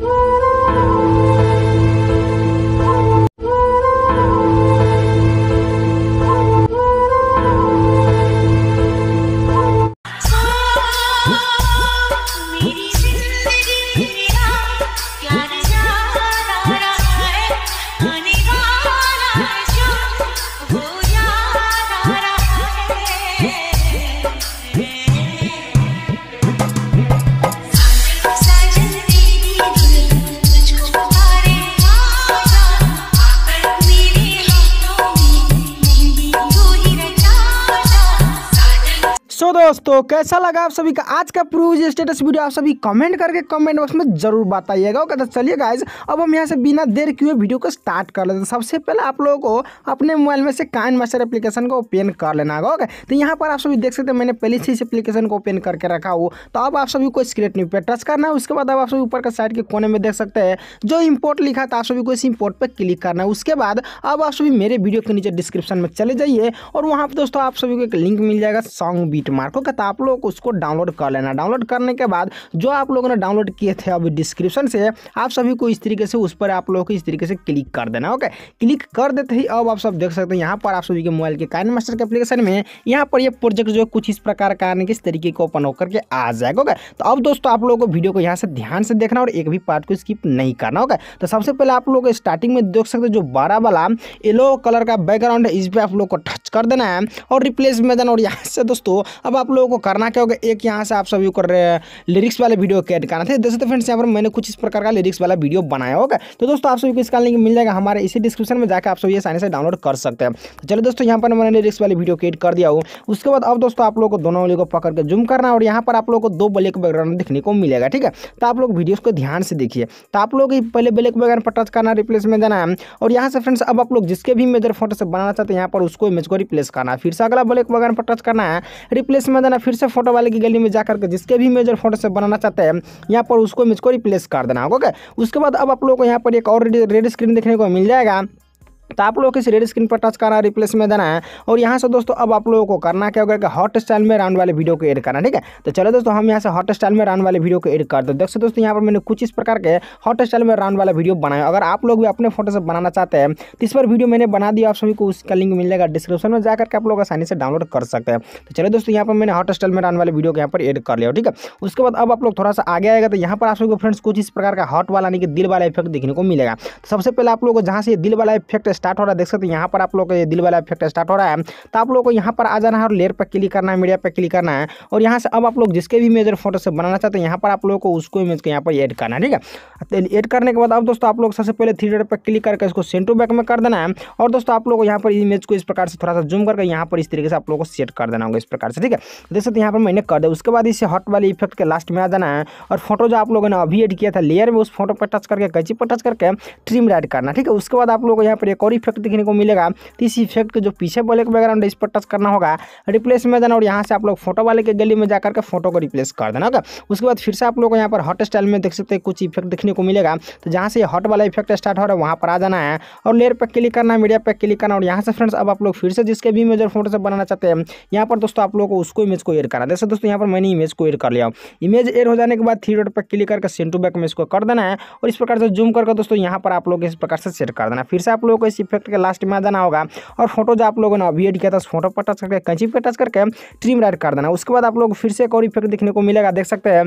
Woo! सो so दोस्तों कैसा लगा आप सभी का आज का प्रूव स्टेटस वीडियो आप सभी कमेंट करके कमेंट बॉक्स में जरूर बताइएगा ओके तो चलिए गाइज अब हम यहाँ से बिना देर किए वीडियो को स्टार्ट कर लेते हैं सबसे पहले आप लोगों को अपने मोबाइल में से काइन मास्टर एप्लीकेशन को ओपन कर लेना होगा ओके तो यहाँ पर आप सभी देख सकते हैं मैंने पहले से इस एप्लीकेशन को ओपन करके रखा हो तो अब आप सभी को स्क्रेट न्यू पर टच करना है उसके बाद अब आप सभी ऊपर का साइड के कोने में देख सकते हैं जो इम्पोर्ट लिखा था तो आप सभी को इस इम्पोर्ट पर क्लिक करना है उसके बाद अब आप सभी मेरे वीडियो के नीचे डिस्क्रिप्शन में चले जाइए और वहाँ पर दोस्तों आप सभी को एक लिंक मिल जाएगा सॉन्ग बीट टी मार्को का तो आप लोग उसको डाउनलोड कर लेना डाउनलोड करने के बाद जो आप लोगों ने डाउनलोड किए थे अभी डिस्क्रिप्शन से आप सभी को इस तरीके से उस पर आप लोगों को इस तरीके से क्लिक कर देना ओके क्लिक कर देते ही अब आप सब देख सकते हैं यहाँ पर आप सभी के मोबाइल के काइन मास्टर के अपलीकेशन में यहाँ पर यह प्रोजेक्ट जो है कुछ इस प्रकार का आने किस तरीके को ओपन होकर के आ जाएगा ओके तो अब दोस्तों आप लोगों को वीडियो को यहाँ से ध्यान से देखना और एक भी पार्ट को स्किप नहीं करना ओके तो सबसे पहले आप लोग स्टार्टिंग में देख सकते जो बड़ा वाला येलो कलर का बैकग्राउंड है इस पर आप लोग को टच कर देना है और रिप्लेस में देना और यहाँ से दोस्तों अब आप लोगों को करना क्या होगा एक यहाँ से आप सभी को लिरिक्स वाले वीडियो कैड करना था जैसे तो फ्रेंड्स यहाँ पर मैंने कुछ इस प्रकार का लिरिक्स वाला वीडियो बनाया होगा तो दोस्तों आप सभी को इसका लिंक मिल जाएगा हमारे इसी डिस्क्रिप्शन में जाकर आप सभी आसानी से डाउनलोड कर सकते हैं तो चलो दोस्तों यहाँ पर मैंने लिरिक्स वाली वीडियो क्रिएट कर दिया हूँ उसके बाद अब दोस्तों आप लोगों को दोनों वाली को पकड़ के जूम करना और यहाँ पर आप लोगों को दो ब्लैक बैकग्राउंड देखने को मिलेगा ठीक है तो आप लोग वीडियोज़ को ध्यान से देखिए तो आप लोग पहले ब्लैक बैकग्राउंड पर टच करना रिप्लेस में जाना है और यहाँ से फ्रेंड्स अब आप लोग जिसके भी मेजर फोटो से बनाना चाहते हैं यहाँ पर उसको इमेज को रिप्लेस करना है फिर से अगला ब्लैक बैकग्राउंड पर टच करना है रिप्लेस में देना फिर से फोटो वाले की गली में जाकर के जिसके भी मेजर फोटो से बनाना चाहते हैं यहाँ पर उसको को रिप्लेस कर देना ओके उसके बाद अब आप लोग को यहाँ पर एक और रेड स्क्रीन देखने को मिल जाएगा तो आप लोग को इस रेड स्क्रीन पर टच करना है रिप्लेस में देना है और यहाँ से दोस्तों अब आप लोगों को करना क्या होगा हॉट स्टाइल में राउंड वाले वीडियो को एड करना ठीक है तो चलो दोस्तों हम यहाँ से हॉट स्टाइल में राउंड वाले वीडियो को एड कर दो देख सकते दोस्तों यहाँ पर मैंने कुछ इस प्रकार के हॉट स्टाइल में राउंड वाला वीडियो बनाया अगर आप लोग भी अपने फोटो से बनाना चाहते हैं तो इस पर वीडियो मैंने बना दिया आप सभी को उसका लिंक मिल जाएगा डिस्क्रिप्शन में जाकर के आप लोग आसानी से डाउनलोड कर सकते हैं तो चलो दोस्तों यहाँ पर मैंने हॉट स्टाइल में राउंड वाले वीडियो को यहाँ पर एड कर लिया ठीक है उसके बाद अब आप लोग थोड़ा सा आगे आएगा तो यहाँ पर आप सभी को फ्रेंड्स कुछ इस प्रकार का हॉट वाला यानी कि दिल वाला इफेक्ट देखने को मिलेगा तो सबसे पहले आप लोग को जहाँ से दिल वाला इफेक्ट स्टार्ट हो रहा है देख सकते हैं यहाँ पर आप लोग दिल वाला इफेक्ट स्टार्ट हो रहा है तो आप लोग को यहाँ पर आ जाना है और लेयर पर क्लिक करना है मीडिया पर क्लिक करना है और यहाँ से अब आप लोग जिसके भी मेजर फोटो से बनाना चाहते हैं यहाँ पर आप लोग को उसको इमेज को यहाँ पर एड करना है ठीक है एड तो करने के बाद अब दोस्तों आप लोग सबसे पहले थ्री पर क्लिक करके इसको सेंटू बैक में कर देना है और दोस्तों आप लोग यहाँ पर इमेज को इस प्रकार से थोड़ा सा जूम करके यहाँ पर इस तरीके से आप लोग को सेट कर देना होगा इस प्रकार से ठीक है तो देख सकते यहाँ पर मैंने कर दिया उसके बाद इसे हॉट वाले इफेक्ट के लास्ट में आ जाना है और फोटो जो आप लोगों ने अभी एड किया था लेयर में उस फोटो पर टच करके कैची पर टच करके ट्रिम राइड करना ठीक है उसके बाद आप लोग को यहाँ पर एक और इफेक्ट देखने को मिलेगा तो इस इफेक्ट के जो पीछे वाले का बैकग्राउंड इस पर टच करना होगा रिप्लेस में जाना और यहाँ से आप लोग फोटो वाले के गली में जाकर के फोटो को रिप्लेस कर देना होगा उसके बाद फिर से आप लोग यहाँ पर हॉट स्टाइल में देख सकते हैं कुछ इफेक्ट देखने को मिलेगा तो जहाँ से हॉट वाला इफेक्ट स्टार्ट हो रहा है वहाँ पर आ जाना है और लेयर पर क्लिक करना है मीडिया पर क्लिक करना और यहाँ से फ्रेंड्स अब आप लोग फिर से जिसके भी मेजर फोटो से बनाना चाहते हैं यहाँ पर दोस्तों आप लोगों को उसको इमेज को एड करना जैसे दोस्तों यहाँ पर मैंने इमेज को एड कर लिया इमेज एड हो जाने के बाद थ्री डॉट पर क्लिक करके सेंटू बैक में इसको कर देना है और इस प्रकार से जूम करके दोस्तों यहाँ पर आप लोग इस प्रकार से सेट कर देना फिर से आप लोगों को इस इफेक्ट के लास्ट में देना होगा और फोटो जो आप लोगों ने अभी एड किया था फोटो पर टच करके कैंची पर टच करके ट्रिम राइट कर देना उसके बाद आप लोग फिर से एक और इफेक्ट देखने को मिलेगा देख सकते हैं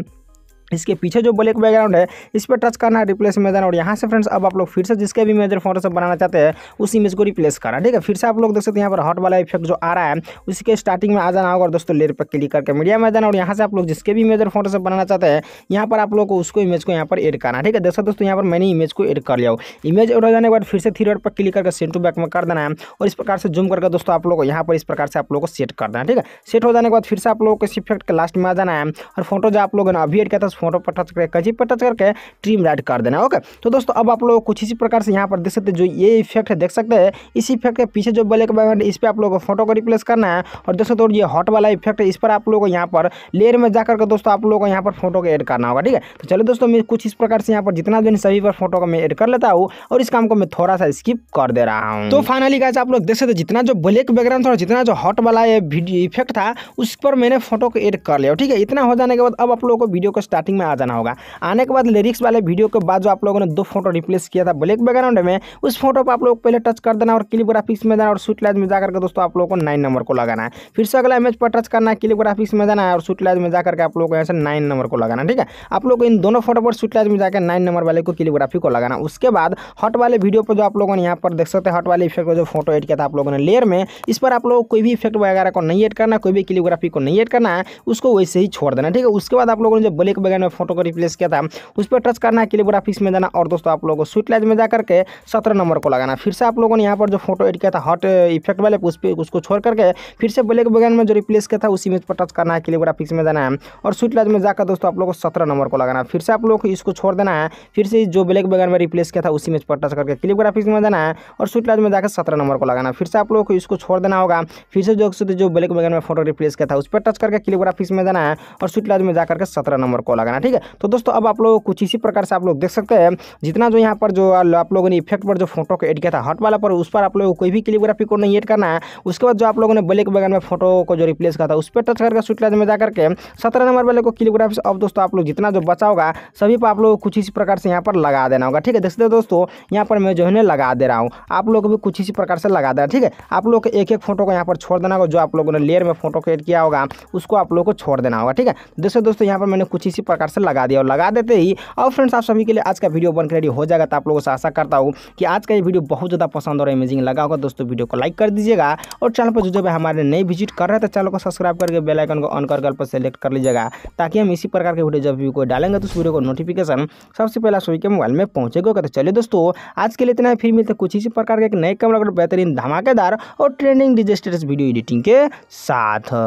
इसके पीछे जो ब्लैक बैकग्राउंड है इस पर टच करना है रिप्लेस में देना और यहाँ से फ्रेंड्स अब आप लोग फिर से जिसके भी मेजर फोटोशॉप बनाना चाहते हैं उस इमेज को रिप्लेस करना ठीक है फिर से आप लोग देख सकते हैं यहाँ पर हॉट वाला इफेक्ट जो आ रहा है उसके स्टार्टिंग में आ जाना होगा और दोस्तों लेर पर क्लिक करके मीडिया में देना और यहाँ से आप लोग जिसके भी मेजर फोटोशॉप बनाना चाहते हैं यहाँ पर आप लोग को उसको इमेज को यहाँ पर एड करना ठीक है देख सकते दोस्तों यहाँ पर मैंने इमेज को एड कर लिया इमेज एड हो जाने के बाद फिर से थ्री रोड पर क्लिक करके सेंट टू बैक में कर देना है और इस प्रकार से जूम करके दोस्तों आप लोग को यहाँ पर इस प्रकार से आप लोग को सेट कर देना ठीक है सेट हो जाने के बाद फिर से आप लोगों को इस इफेक्ट के लास्ट में आ जाना है और फोटो जो आप लोगों ने अभी एड किया था फोटो पर टच करके कहीं पर टच करके ट्रिम राइट कर देना ओके तो दोस्तों अब आप लोग कुछ इसी प्रकार से यहाँ पर देख सकते हैं जो ये इफेक्ट है देख सकते हैं इस इफेक्ट के पीछे जो ब्लैक बैकग्राउंड इस पर आप लोगों को फोटो को रिप्लेस करना है और दोस्तों तो ये हॉट वाला इफेक्ट है इस पर आप लोगों को यहाँ पर लेयर में जाकर के दोस्तों आप लोगों को यहाँ पर फोटो को एड करना होगा ठीक है तो चलो दोस्तों मैं कुछ इस प्रकार से यहाँ पर जितना दिन सभी पर फोटो को मैं एड कर लेता हूँ और इस काम को मैं थोड़ा सा स्किप कर दे रहा हूँ तो फाइनली गाइस आप लोग देख सकते जितना जो ब्लैक बैकग्राउंड था जितना जो हॉट वाला ये इफेक्ट था उस पर मैंने फोटो को एड कर लिया ठीक है इतना हो जाने के बाद अब आप लोगों को वीडियो को स्टार्ट स्टार्टिंग में आ जाना होगा आने के बाद लिरिक्स वाले वीडियो के बाद जो आप लोगों ने दो फोटो रिप्लेस किया था ब्लैक बैकग्राउंड में उस फोटो पर आप लोग पहले टच कर देना और क्लिप ग्राफिक्स में जाना और स्वीट लाइज में जाकर के दोस्तों आप लोगों को नाइन नंबर को लगाना है फिर से अगला इमेज पर टच करना है क्लिप ग्राफिक्स में जाना है और स्वीट लाइज में जाकर के आप लोग को ऐसे नाइन नंबर को लगाना ठीक है आप लोग इन दोनों फोटो पर स्वीट लाइज में जाकर नाइन नंबर वाले को क्लिप ग्राफिक को लगाना उसके बाद हॉट वाले वीडियो पर जो आप लोगों ने यहाँ पर देख सकते हैं हॉट वाले इफेक्ट पर जो फोटो एड किया था आप लोगों ने लेयर में इस पर आप लोग कोई भी इफेक्ट वगैरह को नहीं एड करना कोई भी क्लियोग्राफी को नहीं एड करना है उसको वैसे ही छोड़ देना ठीक है उसके बाद आप लोगों ने जो ब्लैक बैकग्राउंड में फोटो को रिप्लेस किया था उस पर टच करना है क्लिप ग्राफिक्स में जाना और दोस्तों आप लोगों को स्विट लाइट में जाकर के सत्रह नंबर को लगाना फिर से आप लोगों ने यहाँ पर जो फोटो एड किया था हॉट इफेक्ट वाले उस पर उसको छोड़ करके फिर से ब्लैक बैकग्राउंड में जो रिप्लेस किया था उस इमेज पर टच करना है क्लिप ग्राफिक्स में जाना है और स्विट लाइट में जाकर दोस्तों आप लोग को सत्रह नंबर को लगाना फिर से आप लोग को इसको छोड़ देना है फिर से जो ब्लैक बैकग्राउंड में रिप्लेस किया था उस इमेज पर टच करके क्लिप ग्राफिक्स में जाना है और स्विट लाइट में जाकर सत्रह नंबर को लगाना फिर से आप लोगों को इसको छोड़ देना होगा फिर से जो जो ब्लैक बैकग्राउंड में फोटो रिप्लेस किया था उस पर टच करके क्लिप ग्राफिक्स में जाना है और स्विट लाइट में जाकर के सत्रह नंबर को लगाना ठीक है तो दोस्तों अब आप लोग कुछ इसी प्रकार से आप लोग देख सकते हैं जितना जो यहाँ पर जो आप लोगों ने इफेक्ट पर जो फोटो को एड किया था हट वाला पर उस पर आप लोगों को कोई भी क्लियोग्राफी को नहीं एड करना है उसके बाद जो आप लोगों ने ब्लैक बैगन में फोटो को जो रिप्लेस किया था उस पर टच करके स्विटलाइज में जाकर के सत्रह नंबर वाले को क्लियोग्राफी अब दोस्तों आप लोग जितना जो बचा होगा सभी पर आप लोग कुछ इसी प्रकार से यहाँ पर लगा देना होगा ठीक है देखते दोस्तों यहाँ पर मैं जो है लगा दे रहा हूँ आप लोग भी कुछ इसी प्रकार से लगा देना ठीक है आप लोग एक एक फोटो को यहाँ पर छोड़ देना होगा जो आप लोगों ने लेयर में फोटो को एड किया होगा उसको आप लोग को छोड़ देना होगा ठीक है दोस्तों दोस्तों यहाँ पर मैंने कुछ इसी प्रकार से लगा दिया और लगा देते ही और फ्रेंड्स आप सभी के लिए आज का वीडियो बनकर रेडी हो जाएगा तो आप लोगों से आशा करता हूँ कि आज का ये वीडियो बहुत ज़्यादा पसंद और अमेजिंग लगा होगा दोस्तों वीडियो को लाइक कर दीजिएगा और चैनल पर जो जो हमारे नए विजिट कर रहे हैं तो चैनल को सब्सक्राइब करके बेलाइकन को ऑन करके पर सेलेक्ट कर लीजिएगा ताकि हम इसी प्रकार के वीडियो जब भी कोई डालेंगे तो उस वीडियो को नोटिफिकेशन सबसे पहले सभी के मोबाइल में पहुंचेगा तो चलिए दोस्तों आज के लिए इतना फिर मिलते कुछ इसी प्रकार के एक नए कम बेहतरीन धमाकेदार और ट्रेंडिंग डिजेस्टेड वीडियो एडिटिंग के साथ